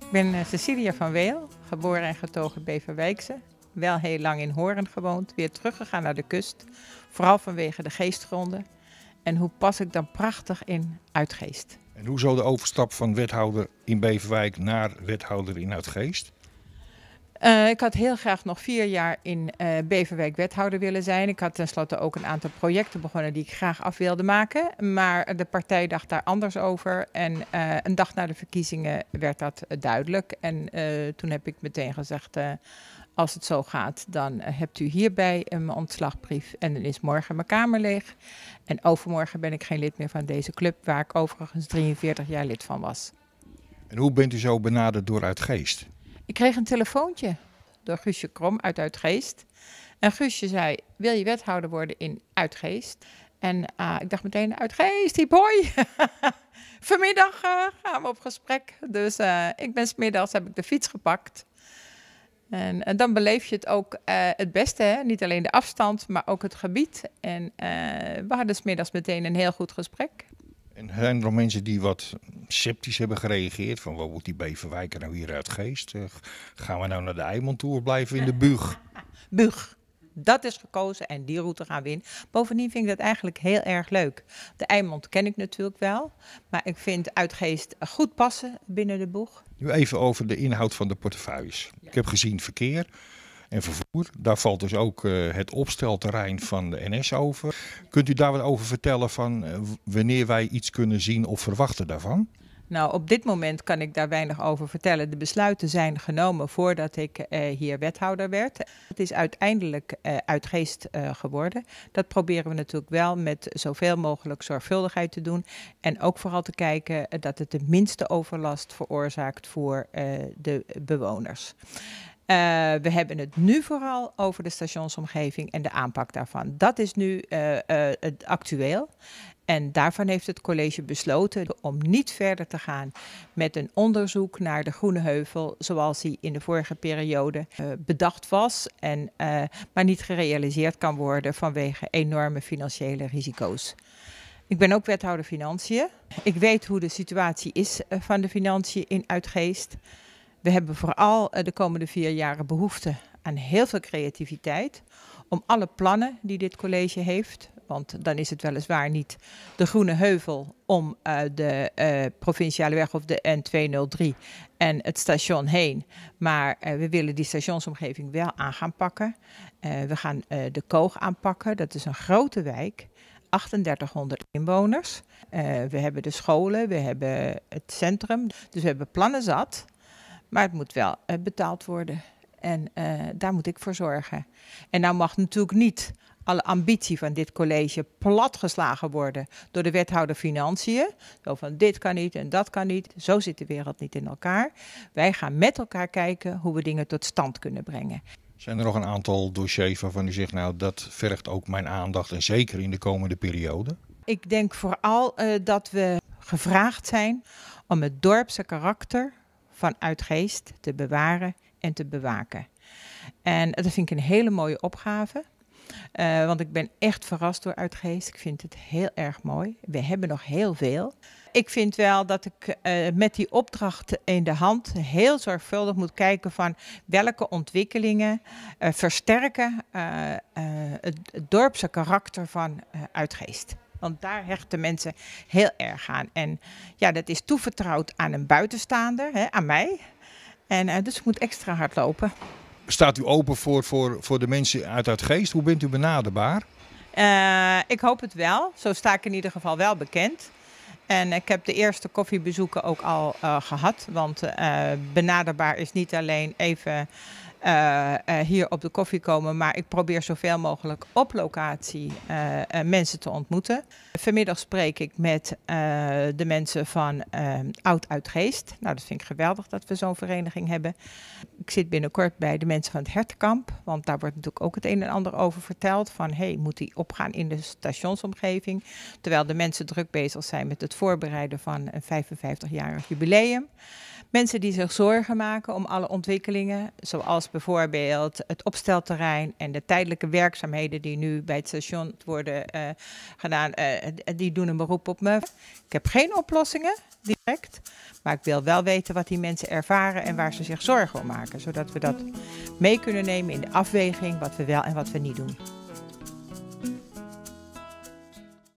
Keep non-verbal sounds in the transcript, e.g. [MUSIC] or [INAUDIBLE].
Ik ben eh, Cecilia van Weel, geboren en getogen Beverwijkse. Wel heel lang in Horen gewoond, weer teruggegaan naar de kust. Vooral vanwege de geestgronden. En hoe pas ik dan prachtig in Uitgeest. En hoe hoezo de overstap van wethouder in Beverwijk naar wethouder in Uitgeest? Eh, ik had heel graag nog vier jaar in uh, Beverwijk wethouder willen zijn. Ik had tenslotte ook een aantal projecten begonnen die ik graag af wilde maken. Maar de partij dacht daar anders over. En eh, een dag na de verkiezingen werd dat duidelijk. En toen heb ik meteen gezegd. als het zo gaat, dan hebt u hierbij een ontslagbrief. En dan is morgen mijn kamer leeg. En overmorgen ben ik geen lid meer van deze club, waar ik overigens 43 jaar lid van was. En hoe bent u zo benaderd door Uitgeest? Ik kreeg een telefoontje door Guusje Krom uit Uitgeest. En Guusje zei, wil je wethouder worden in Uitgeest? En eh, ik dacht meteen, Uitgeest, die boy! [LAUGHS] Vanmiddag eh, gaan we op gesprek. Dus eh, ik ben smiddags, heb ik de fiets gepakt. En, en dan beleef je het ook het beste, hè? niet alleen de afstand, maar ook het gebied. En we hadden smiddags meteen een heel goed gesprek. En zijn er mensen die wat sceptisch hebben gereageerd. Van wat moet die Beverwijker nou hier uit geest? Eh, gaan we nou naar de Eimond of blijven we in de Bug? [LAUGHS] Bug. Dat is gekozen en die route gaan we in. Bovendien vind ik dat eigenlijk heel erg leuk. De Eimond ken ik natuurlijk wel. Maar ik vind Uitgeest goed passen binnen de boeg. Nu even over de inhoud van de portefeuilles. Ik heb gezien verkeer en vervoer. Daar valt dus ook eh, het opstelterrein van de NS over. Kunt u daar wat over vertellen van eh, wanneer wij iets kunnen zien of verwachten daarvan? Nou, op dit moment kan ik daar weinig over vertellen. De besluiten zijn genomen voordat ik eh, hier wethouder werd. Het is uiteindelijk uh, eh, uit geest eh, geworden. Dat proberen we natuurlijk wel met zoveel mogelijk zorgvuldigheid te doen. En ook vooral te kijken dat het de minste overlast veroorzaakt voor de bewoners. Eh, we hebben het nu vooral over de stationsomgeving en de aanpak daarvan. Dat is nu uh, actueel. En daarvan heeft het college besloten om niet verder te gaan met een onderzoek naar de Groene Heuvel zoals die in de vorige periode bedacht was, en, maar niet gerealiseerd kan worden vanwege enorme financiële risico's. Ik ben ook wethouder financiën. Ik weet hoe de situatie is van de financiën in Uitgeest. We hebben vooral eh, de komende vier jaren behoefte aan heel veel creativiteit. Om alle plannen die dit college heeft, want dan is het weliswaar niet de Groene Heuvel om eh, de uh, provinciale weg of de N203 en het station heen. Maar we willen die stationsomgeving wel aan gaan pakken. we gaan de Koog aanpakken. Dat is een grote wijk. 3800 inwoners. we hebben de scholen, we hebben het centrum. Dus we hebben plannen zat. Maar het moet wel eh, betaald worden. En eh, daar moet ik voor zorgen. En nou mag natuurlijk niet alle ambitie van dit college platgeslagen worden door de wethouder financiën. Zo van dit kan niet en dat kan niet. Zo zit de wereld niet in elkaar. Wij gaan met elkaar kijken hoe we dingen tot stand kunnen brengen. Zijn er nog een aantal dossiers waarvan u zegt, nou dat vergt ook mijn aandacht en zeker in de komende periode? Ik denk vooral eh, dat we gevraagd zijn om het dorpse karakter vanuit geest te bewaren en te bewaken. En dat vind ik een hele mooie opgave. Eh, want ik ben echt verrast door Uitgeest. Ik vind het heel erg mooi. We hebben nog heel veel. Ik vind wel dat ik eh, met die opdracht in de hand heel zorgvuldig moet kijken van welke ontwikkelingen eh, versterken het, het, dorpse karakter van Uitgeest. Want daar hechten mensen heel erg aan. En ja, dat is toevertrouwd aan een buitenstaander, hè, aan mij. En eh, dus ik moet extra hard lopen. Staat u open voor, voor, voor de mensen uit het geest? Hoe bent u benaderbaar? Eh, ik hoop het wel. Zo sta ik in ieder geval wel bekend. En ik heb de eerste koffiebezoeken ook al eh, gehad. Want benaderbaar is niet alleen even eh, eh, hier op de koffie komen. Maar ik probeer zoveel mogelijk op locatie eh, mensen te ontmoeten. Vanmiddag spreek ik met de mensen van Oud Uit Geest. Nou, dat vind ik geweldig dat we zo'n vereniging hebben. Ik zit binnenkort bij de mensen van het Hertkamp. Want daar wordt natuurlijk ook het een en ander over verteld. Van hé, hey, moet die opgaan in de stationsomgeving? Terwijl de mensen druk bezig zijn met het voorbereiden van een 55-jarig jubileum. Mensen die zich zorgen maken om alle ontwikkelingen, zoals bijvoorbeeld het opstelterrein en de tijdelijke werkzaamheden die nu bij het station worden eh, gedaan, eh, eh, die doen een beroep op me. Ik heb geen oplossingen direct, maar ik wil wel weten wat die mensen ervaren en waar ze zich zorgen om maken, zodat we dat mee kunnen nemen in de afweging wat we wel en wat we niet doen.